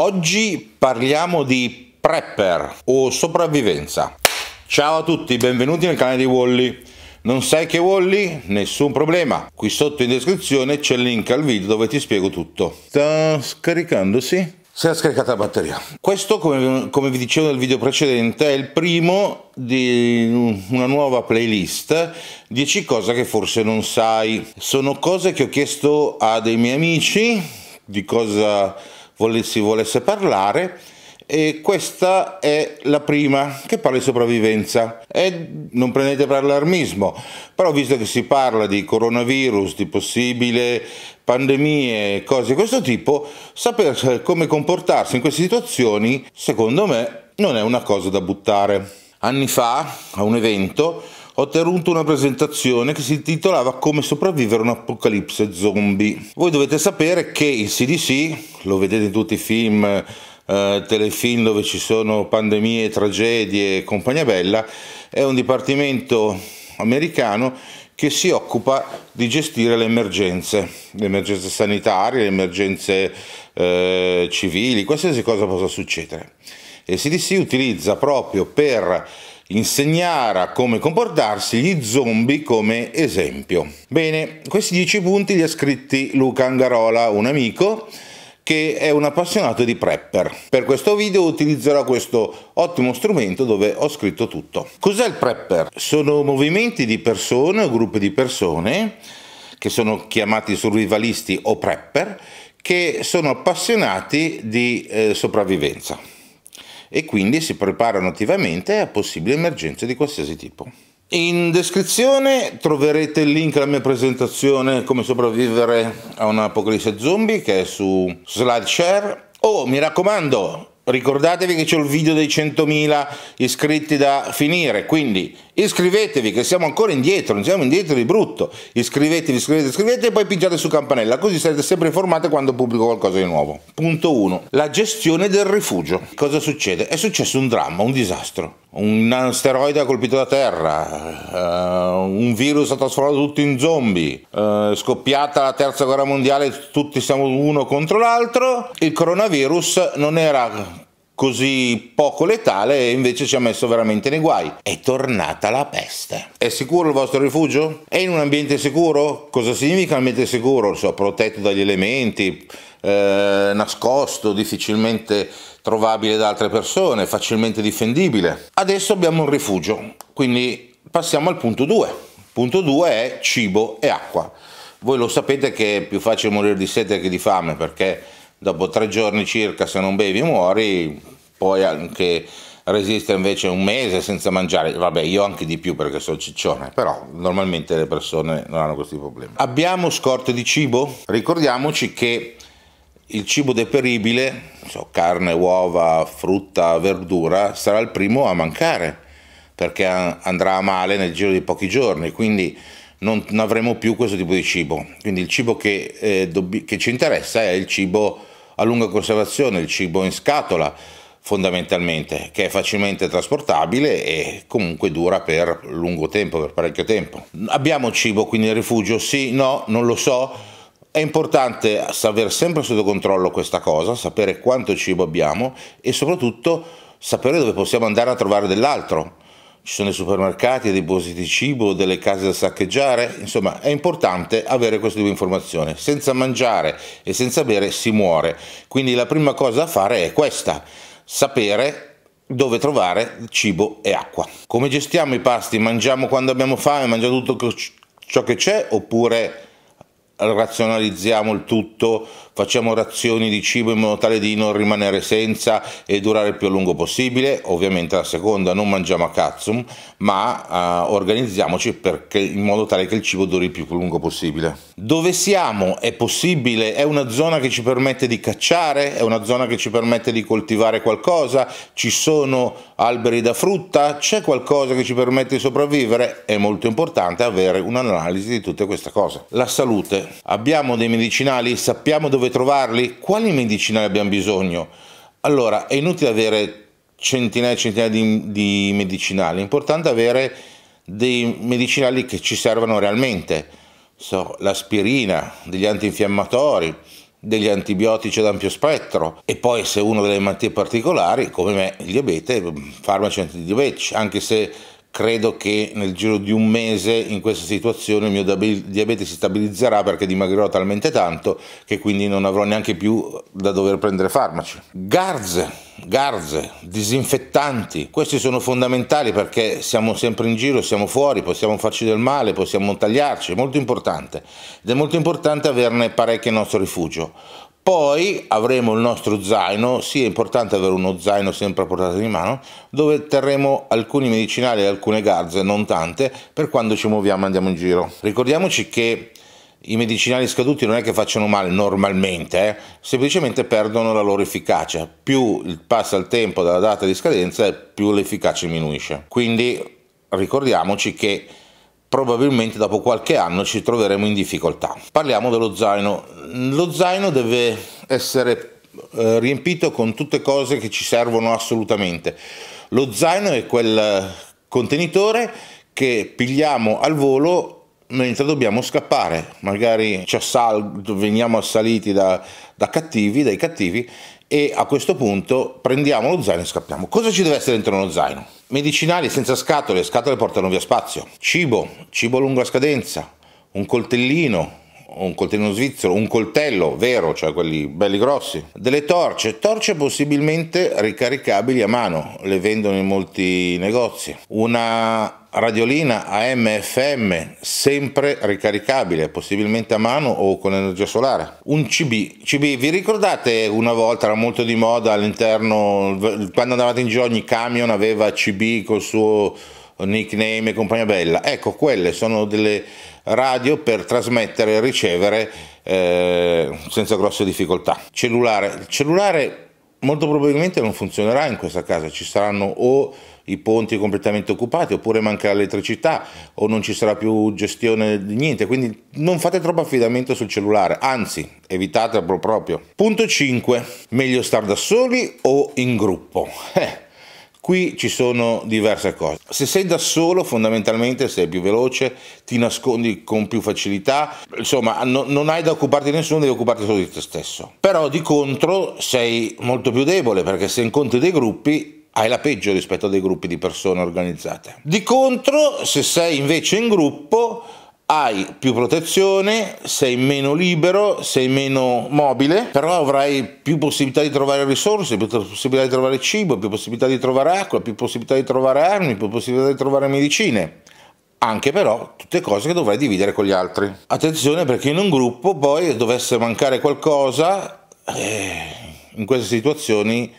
Oggi parliamo di prepper o sopravvivenza. Ciao a tutti, benvenuti nel canale di Wally. Non sai che Wally? Nessun problema. Qui sotto in descrizione c'è il link al video dove ti spiego tutto. Sta scaricandosi? Si è scaricata la batteria. Questo, come, come vi dicevo nel video precedente, è il primo di una nuova playlist 10 cose che forse non sai. Sono cose che ho chiesto a dei miei amici di cosa si volesse parlare e questa è la prima che parla di sopravvivenza e non prendete per allarmismo però visto che si parla di coronavirus di possibile pandemie cose di questo tipo sapere eh, come comportarsi in queste situazioni secondo me non è una cosa da buttare anni fa a un evento tenuto una presentazione che si intitolava Come sopravvivere un apocalipse zombie. Voi dovete sapere che il CDC, lo vedete in tutti i film, eh, telefilm dove ci sono pandemie, tragedie e compagnia bella, è un dipartimento americano che si occupa di gestire le emergenze, le emergenze sanitarie, le emergenze eh, civili, qualsiasi cosa possa succedere. il CDC utilizza proprio per insegnara come comportarsi gli zombie come esempio. Bene, questi 10 punti li ha scritti Luca Angarola, un amico che è un appassionato di prepper. Per questo video utilizzerò questo ottimo strumento dove ho scritto tutto. Cos'è il prepper? Sono movimenti di persone o gruppi di persone che sono chiamati survivalisti o prepper che sono appassionati di eh, sopravvivenza e quindi si preparano attivamente a possibili emergenze di qualsiasi tipo. In descrizione troverete il link alla mia presentazione come sopravvivere a un'apocalisse zombie che è su SlideShare. Oh, mi raccomando, ricordatevi che c'è il video dei 100.000 iscritti da finire, quindi iscrivetevi che siamo ancora indietro, non siamo indietro di brutto, iscrivetevi, iscrivetevi, iscrivetevi e poi pigiate su campanella, così sarete sempre informati quando pubblico qualcosa di nuovo. Punto 1. La gestione del rifugio. Cosa succede? È successo un dramma, un disastro un asteroide ha colpito la Terra, uh, un virus ha trasformato tutti in zombie, uh, scoppiata la terza guerra mondiale, tutti siamo uno contro l'altro, il coronavirus non era così poco letale e invece ci ha messo veramente nei guai. È tornata la peste. È sicuro il vostro rifugio? È in un ambiente sicuro? Cosa significa ambiente sicuro? So, cioè, protetto dagli elementi, eh, nascosto, difficilmente trovabile da altre persone, facilmente difendibile. Adesso abbiamo un rifugio, quindi passiamo al punto 2. Punto 2 è cibo e acqua. Voi lo sapete che è più facile morire di sete che di fame perché dopo tre giorni circa se non bevi muori, poi anche resiste invece un mese senza mangiare, vabbè io anche di più perché sono ciccione, però normalmente le persone non hanno questi problemi. Abbiamo scorte di cibo? Ricordiamoci che il cibo deperibile, so, carne, uova, frutta, verdura, sarà il primo a mancare perché andrà a male nel giro di pochi giorni, quindi non, avremo più questo tipo di cibo. Quindi il cibo che, eh, che ci interessa è il cibo a lunga conservazione, il cibo in scatola, fondamentalmente, che è facilmente trasportabile e comunque dura per lungo tempo, per parecchio tempo. Abbiamo cibo quindi in rifugio? Sì, no, non lo so. È importante avere sempre sotto controllo questa cosa, sapere quanto cibo abbiamo e soprattutto sapere dove possiamo andare a trovare dell'altro. Ci sono dei supermercati, dei depositi di cibo, delle case da saccheggiare, insomma è importante avere queste due informazioni. Senza mangiare e senza bere si muore, quindi la prima cosa da fare è questa, sapere dove trovare cibo e acqua. Come gestiamo i pasti? Mangiamo quando abbiamo fame, mangiamo tutto ciò che c'è oppure razionalizziamo il tutto Facciamo razioni di cibo in modo tale di non rimanere senza e durare il più a lungo possibile. Ovviamente la seconda non mangiamo a cazzo, ma eh, organizziamoci perché, in modo tale che il cibo duri il più a lungo possibile. Dove siamo? È possibile? È una zona che ci permette di cacciare? È una zona che ci permette di coltivare qualcosa? Ci sono alberi da frutta? C'è qualcosa che ci permette di sopravvivere? È molto importante avere un'analisi di tutte queste cose. La salute. Abbiamo dei medicinali? Sappiamo dove trovarli, quali medicinali abbiamo bisogno. Allora, è inutile avere centinaia e centinaia di, di medicinali, è importante avere dei medicinali che ci servono realmente, so, l'aspirina, degli antinfiammatori, degli antibiotici ad ampio spettro e poi se uno ha delle malattie particolari come me il diabete farmaci antidiabetici anche se credo che nel giro di un mese in questa situazione il mio diabete si stabilizzerà perché dimagrirò talmente tanto che quindi non avrò neanche più da dover prendere farmaci. Garze, garze, disinfettanti, questi sono fondamentali perché siamo sempre in giro, siamo fuori, possiamo farci del male, possiamo tagliarci, è molto importante ed è molto importante averne parecchio nel nostro rifugio. Poi avremo il nostro zaino, sì è importante avere uno zaino sempre a portata di mano, dove terremo alcuni medicinali e alcune garze, non tante, per quando ci muoviamo e andiamo in giro. Ricordiamoci che i medicinali scaduti non è che facciano male normalmente, eh? semplicemente perdono la loro efficacia. Più passa il tempo dalla data di scadenza, più l'efficacia diminuisce. Quindi ricordiamoci che probabilmente dopo qualche anno ci troveremo in difficoltà. Parliamo dello zaino. Lo zaino deve essere eh, riempito con tutte cose che ci servono assolutamente. Lo zaino è quel contenitore che pigliamo al volo mentre dobbiamo scappare, magari veniamo assaliti da, da cattivi, dai cattivi e a questo punto prendiamo lo zaino e scappiamo. Cosa ci deve essere dentro uno zaino? Medicinali senza scatole, scatole portano via spazio, cibo, cibo a lunga scadenza, un coltellino, un coltellino svizzero, un coltello vero, cioè quelli belli grossi, delle torce, torce possibilmente ricaricabili a mano, le vendono in molti negozi, una radiolina AM-FM sempre ricaricabile, possibilmente a mano o con energia solare. Un CB. CB, vi ricordate una volta era molto di moda all'interno, quando andavate in giro ogni camion aveva CB col suo nickname e compagnia bella. Ecco, quelle sono delle radio per trasmettere e ricevere eh, senza grosse difficoltà. Cellulare. Il cellulare molto probabilmente non funzionerà in questa casa, ci saranno o i ponti completamente occupati, oppure mancherà l'elettricità o non ci sarà più gestione di niente, quindi non fate troppo affidamento sul cellulare, anzi evitatelo proprio. Punto 5, meglio stare da soli o in gruppo? Eh. Qui ci sono diverse cose. Se sei da solo, fondamentalmente sei più veloce, ti nascondi con più facilità, insomma, no, non hai da occuparti di nessuno, devi occuparti solo di te stesso. Però di contro sei molto più debole perché se incontri dei gruppi hai la peggio rispetto a dei gruppi di persone organizzate. Di contro, se sei invece in gruppo, hai più protezione, sei meno libero, sei meno mobile, però avrai più possibilità di trovare risorse, più possibilità di trovare cibo, più possibilità di trovare acqua, più possibilità di trovare armi, più possibilità di trovare medicine. Anche però tutte cose che dovrai dividere con gli altri. Attenzione perché in un gruppo poi dovesse mancare qualcosa, eh, in queste situazioni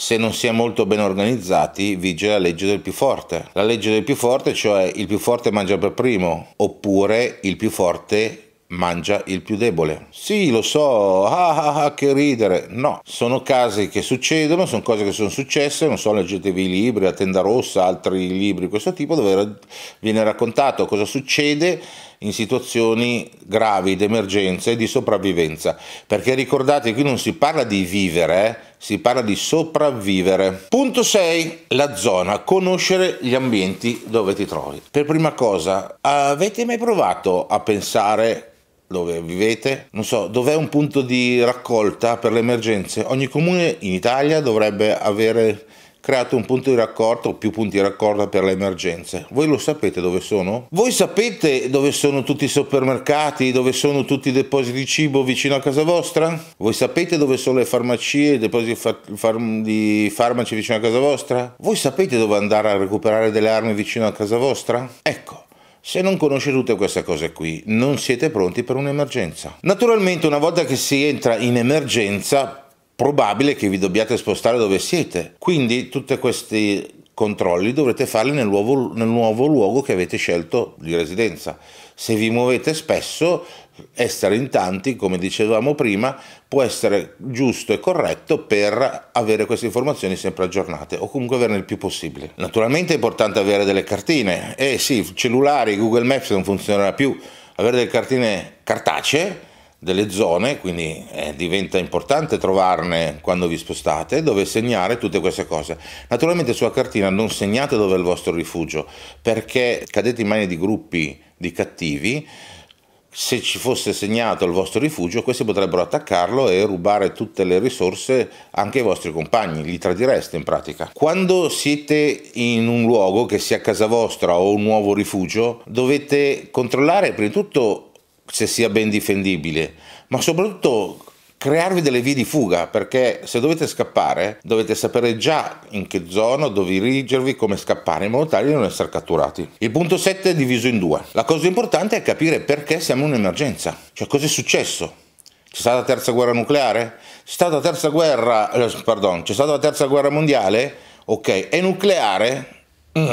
se non si è molto ben organizzati vige la legge del più forte. La legge del più forte, cioè il più forte mangia per primo, oppure il più forte mangia il più debole. Sì, lo so, ah, ah, ah, che ridere. No, sono casi che succedono, sono cose che sono successe, non so, leggetevi i libri, La tenda rossa, altri libri di questo tipo, dove viene raccontato cosa succede in situazioni gravi di emergenza e di sopravvivenza, perché ricordate qui non si parla di vivere, eh? si parla di sopravvivere. Punto 6, la zona, conoscere gli ambienti dove ti trovi. Per prima cosa, avete mai provato a pensare dove vivete, non so, dov'è un punto di raccolta per le emergenze? Ogni comune in Italia dovrebbe avere creato un punto di raccordo o più punti di raccordo per le emergenze. Voi lo sapete dove sono? Voi sapete dove sono tutti i supermercati, dove sono tutti i depositi di cibo vicino a casa vostra? Voi sapete dove sono le farmacie, i depositi fa farm di farmaci vicino a casa vostra? Voi sapete dove andare a recuperare delle armi vicino a casa vostra? Ecco. Se non conoscete tutte queste cose qui, non siete pronti per un'emergenza. Naturalmente, una volta che si entra in emergenza, probabile che vi dobbiate spostare dove siete. Quindi tutti questi controlli dovrete farli nel nuovo, nel nuovo luogo che avete scelto di residenza. Se vi muovete spesso, essere in tanti, come dicevamo prima, può essere giusto e corretto per avere queste informazioni sempre aggiornate o comunque averne il più possibile. Naturalmente è importante avere delle cartine. Eh sì, cellulari, Google Maps non funzionerà più. Avere delle cartine cartacee delle zone, quindi eh, diventa importante trovarne quando vi spostate, dove segnare tutte queste cose. Naturalmente sulla cartina non segnate dove è il vostro rifugio, perché cadete in mani di gruppi di cattivi, se ci fosse segnato il vostro rifugio, questi potrebbero attaccarlo e rubare tutte le risorse anche ai vostri compagni, li tradireste in pratica. Quando siete in un luogo, che sia casa vostra o un nuovo rifugio, dovete controllare prima di tutto se sia ben difendibile, ma soprattutto crearvi delle vie di fuga perché se dovete scappare dovete sapere già in che zona, dove dirigervi, come scappare in modo tale da non essere catturati. Il punto 7 è diviso in due. La cosa importante è capire perché siamo in un'emergenza, cioè cosa è successo. C'è stata la terza guerra nucleare? C'è stata la terza guerra, eh, pardon, c'è stata la terza guerra mondiale? Ok, è nucleare? Mm.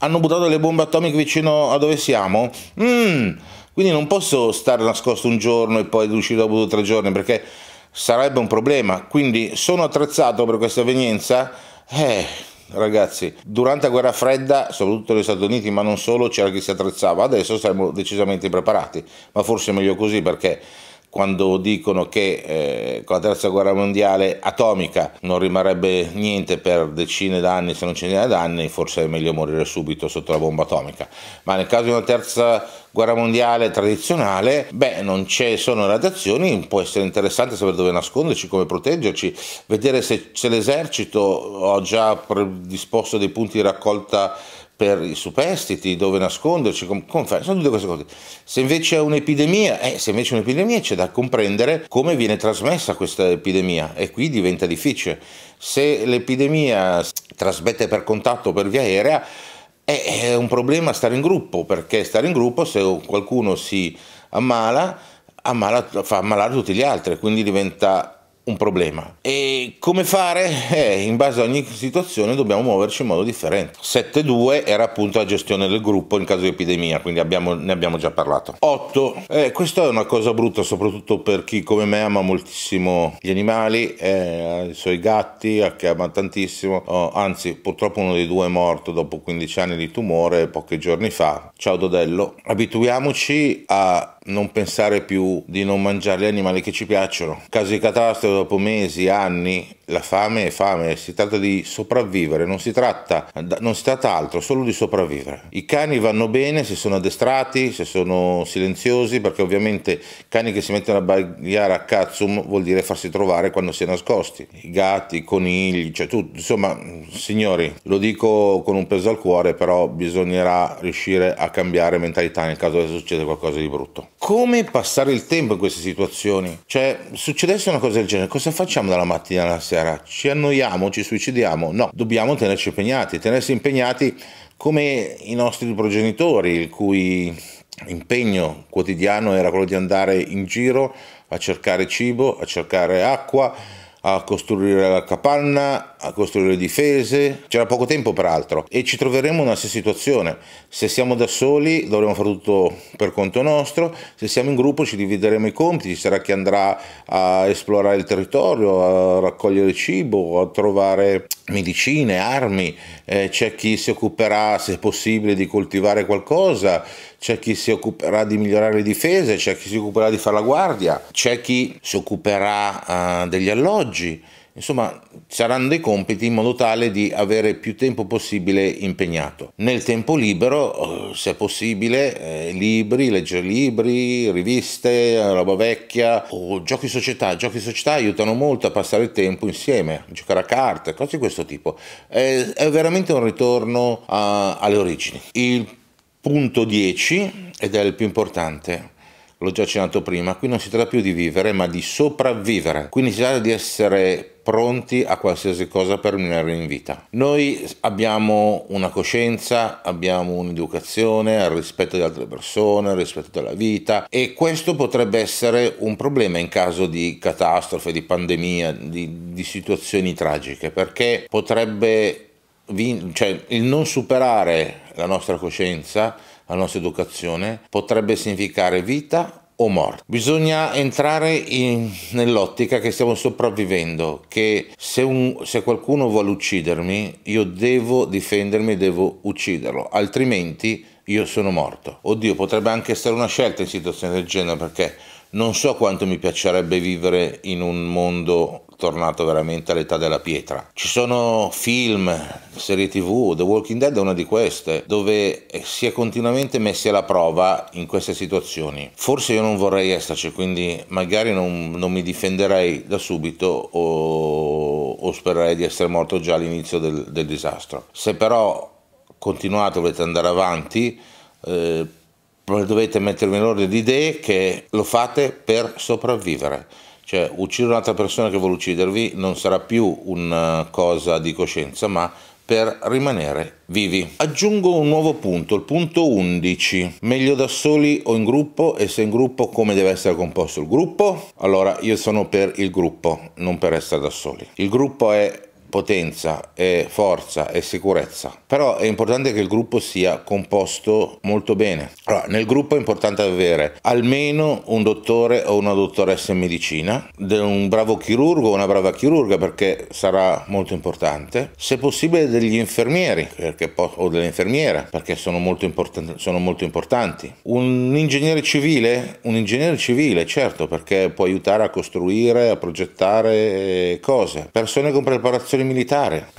Hanno buttato le bombe atomiche vicino a dove siamo? Mmm... Quindi non posso stare nascosto un giorno e poi uscire dopo due o tre giorni perché sarebbe un problema. Quindi sono attrezzato per questa evenienza? Eh, ragazzi, durante la guerra fredda, soprattutto negli Stati Uniti, ma non solo, c'era chi si attrezzava. Adesso saremmo decisamente preparati, ma forse è meglio così perché quando dicono che eh, con la terza guerra mondiale atomica non rimarrebbe niente per decine d'anni se non centinaia d'anni, forse è meglio morire subito sotto la bomba atomica. Ma nel caso di una terza guerra mondiale tradizionale, beh, non ci sono radiazioni, può essere interessante sapere dove nasconderci, come proteggerci, vedere se, se l'esercito ha già predisposto dei punti di raccolta per i superstiti, dove nasconderci, con, con, sono tutte queste cose. Se invece è un'epidemia, eh, se invece è un'epidemia c'è da comprendere come viene trasmessa questa epidemia e qui diventa difficile. Se l'epidemia si trasmette per contatto per via aerea, è un problema stare in gruppo, perché stare in gruppo se qualcuno si ammala, ammala fa ammalare tutti gli altri, quindi diventa un problema. E come fare? Eh, in base a ogni situazione dobbiamo muoverci in modo differente. 7.2 era appunto la gestione del gruppo in caso di epidemia, quindi abbiamo, ne abbiamo già parlato. 8. Eh, questa è una cosa brutta soprattutto per chi come me ama moltissimo gli animali, eh, i suoi gatti, che ama tantissimo. Oh, anzi, purtroppo uno dei due è morto dopo 15 anni di tumore pochi giorni fa. Ciao Dodello. Abituiamoci a non pensare più di non mangiare gli animali che ci piacciono. Caso di catastrofe dopo mesi, anni, la fame è fame, si tratta di sopravvivere, non si tratta, non si tratta altro, solo di sopravvivere. I cani vanno bene se sono addestrati, se sono silenziosi, perché ovviamente cani che si mettono a bagliare a cazzo vuol dire farsi trovare quando si è nascosti. I gatti, i conigli, cioè tutto, insomma, signori, lo dico con un peso al cuore, però bisognerà riuscire a cambiare mentalità nel caso che succeda qualcosa di brutto come passare il tempo in queste situazioni? Cioè, succedesse una cosa del genere, cosa facciamo dalla mattina alla sera? Ci annoiamo, ci suicidiamo? No, dobbiamo tenerci impegnati, tenersi impegnati come i nostri progenitori, il cui impegno quotidiano era quello di andare in giro a cercare cibo, a cercare acqua, a costruire la capanna, a costruire difese, c'era poco tempo peraltro e ci troveremo nella stessa situazione. Se siamo da soli dovremo fare tutto per conto nostro, se siamo in gruppo ci divideremo i compiti, ci sarà chi andrà a esplorare il territorio, a raccogliere cibo, a trovare medicine, armi, eh, c'è chi si occuperà se possibile di coltivare qualcosa c'è chi si occuperà di migliorare le difese, c'è chi si occuperà di fare la guardia, c'è chi si occuperà uh, degli alloggi. Insomma, saranno dei compiti in modo tale di avere più tempo possibile impegnato. Nel tempo libero, eh, se possibile, eh, libri, leggere libri, riviste, roba vecchia o giochi società. Giochi società aiutano molto a passare il tempo insieme, a giocare a carte, cose di questo tipo. È, è veramente un ritorno a, eh, alle origini. Il Punto 10, ed è il più importante, l'ho già accennato prima, qui non si tratta più di vivere ma di sopravvivere, quindi si tratta di essere pronti a qualsiasi cosa per rimanere in vita. Noi abbiamo una coscienza, abbiamo un'educazione al rispetto di altre persone, al rispetto della vita e questo potrebbe essere un problema in caso di catastrofe, di pandemia, di, di situazioni tragiche perché potrebbe cioè, il non superare la nostra coscienza, la nostra educazione, potrebbe significare vita o morte. Bisogna entrare nell'ottica che stiamo sopravvivendo, che se, un, se, qualcuno vuole uccidermi, io devo difendermi, devo ucciderlo, altrimenti io sono morto. Oddio, potrebbe anche essere una scelta in situazioni del genere, perché non so quanto mi piacerebbe vivere in un mondo tornato veramente all'età della pietra. Ci sono film, serie tv, The Walking Dead è una di queste, dove eh, si è continuamente messi alla prova in queste situazioni. Forse io non vorrei esserci, quindi magari non, non mi difenderei da subito o, o, spererei di essere morto già all'inizio del, del disastro. Se però continuate, volete andare avanti, eh, dovete mettervi in ordine di idee che lo fate per sopravvivere. Cioè, uccidere un'altra persona che vuole uccidervi non sarà più una eh, cosa di coscienza, ma per rimanere vivi. Aggiungo un nuovo punto, il punto 11. Meglio da soli o in gruppo e se in gruppo come deve essere composto il gruppo? Allora io sono per il gruppo, non per essere da soli. Il gruppo è potenza e forza e sicurezza però è importante che il gruppo sia composto molto bene allora, nel gruppo è importante avere almeno un dottore o una dottoressa in medicina un bravo chirurgo o una brava chirurga perché sarà molto importante se possibile degli infermieri o delle infermiere perché sono molto, important sono molto importanti un ingegnere civile un ingegnere civile certo perché può aiutare a costruire a progettare eh, cose persone con preparazione essere militare.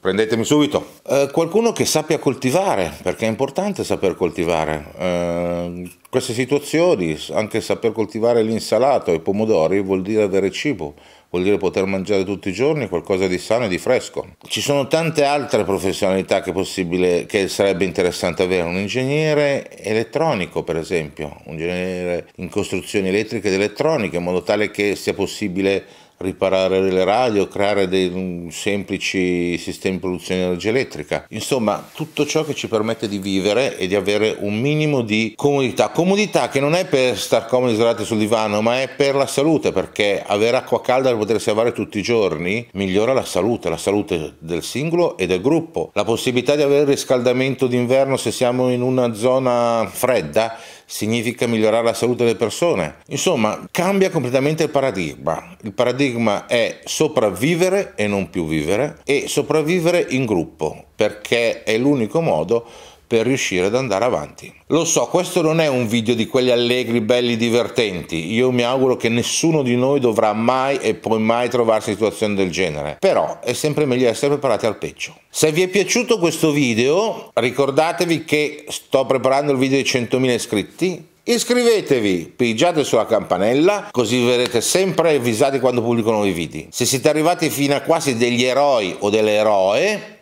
Prendetemi subito. Eh, qualcuno che sappia coltivare, perché è importante saper coltivare. Eh, queste situazioni, anche saper coltivare l'insalato e i pomodori vuol dire avere cibo, vuol dire poter mangiare tutti i giorni qualcosa di sano e di fresco. Ci sono tante altre professionalità che, che, sarebbe interessante avere, un ingegnere elettronico per esempio, un ingegnere in costruzioni elettriche ed elettroniche, in modo tale che sia possibile riparare delle radio, creare dei mm, semplici sistemi di produzione di energia elettrica. Insomma, tutto ciò che ci permette di vivere e di avere un minimo di comodità. Comodità che non è per star comodi isolati sul divano, ma è per la salute, perché avere acqua calda da potersi lavare tutti i giorni migliora la salute, la salute del singolo e del gruppo. La possibilità di avere riscaldamento d'inverno se siamo in una zona fredda significa migliorare la salute delle persone. Insomma, cambia completamente il paradigma. Il paradigma è sopravvivere e non più vivere e sopravvivere in gruppo perché è l'unico modo per riuscire ad andare avanti. Lo so, questo non è un video di quelli allegri, belli, divertenti. Io mi auguro che nessuno di noi dovrà mai e poi mai trovarsi in situazioni del genere. Però è sempre meglio essere preparati al peggio. Se vi è piaciuto questo video, ricordatevi che sto preparando il video di 100.000 iscritti. Iscrivetevi, pigiate sulla campanella così verrete sempre avvisati quando pubblico nuovi video. Se siete arrivati fino a quasi degli eroi o delle eroe,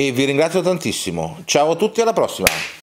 e vi ringrazio tantissimo. Ciao a tutti, alla prossima!